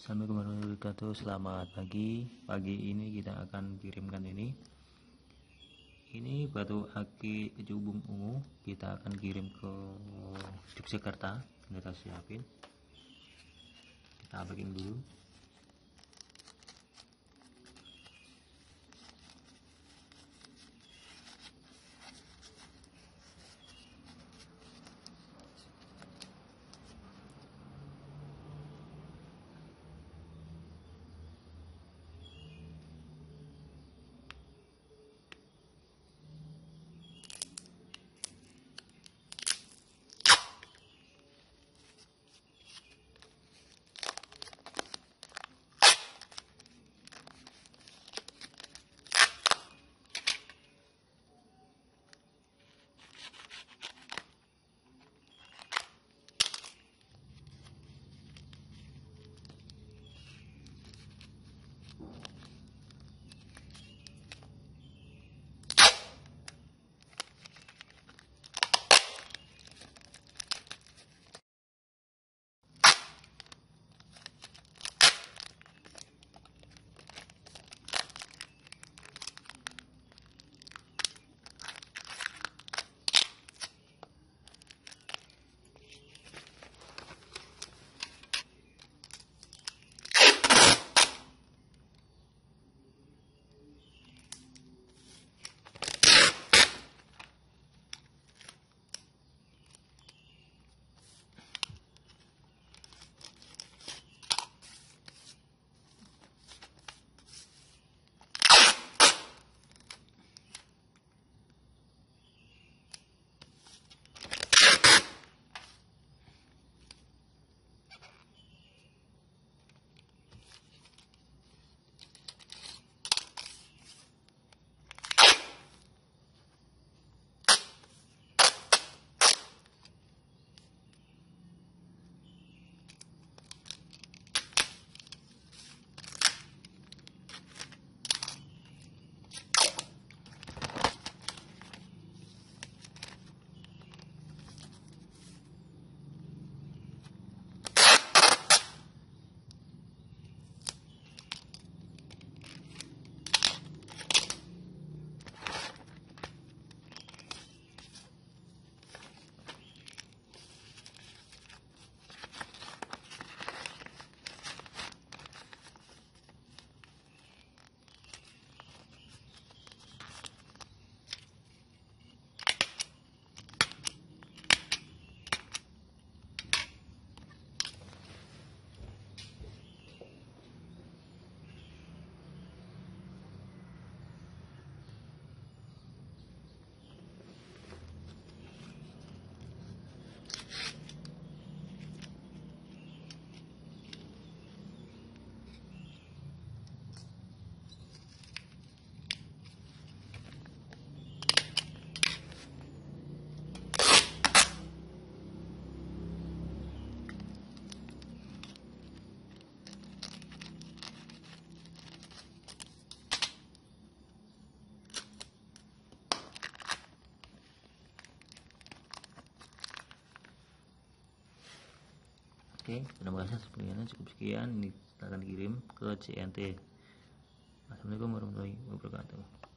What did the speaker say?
Assalamualaikum warahmatullahi wabarakatuh Selamat pagi Pagi ini kita akan kirimkan ini Ini batu aki cubung ungu Kita akan kirim ke Yogyakarta Kita siapin Kita packing dulu Oke, sudah bahasnya sebelumnya cukup sekian. Ini akan dikirim ke CNT. Assalamualaikum warahmatullahi wabarakatuh.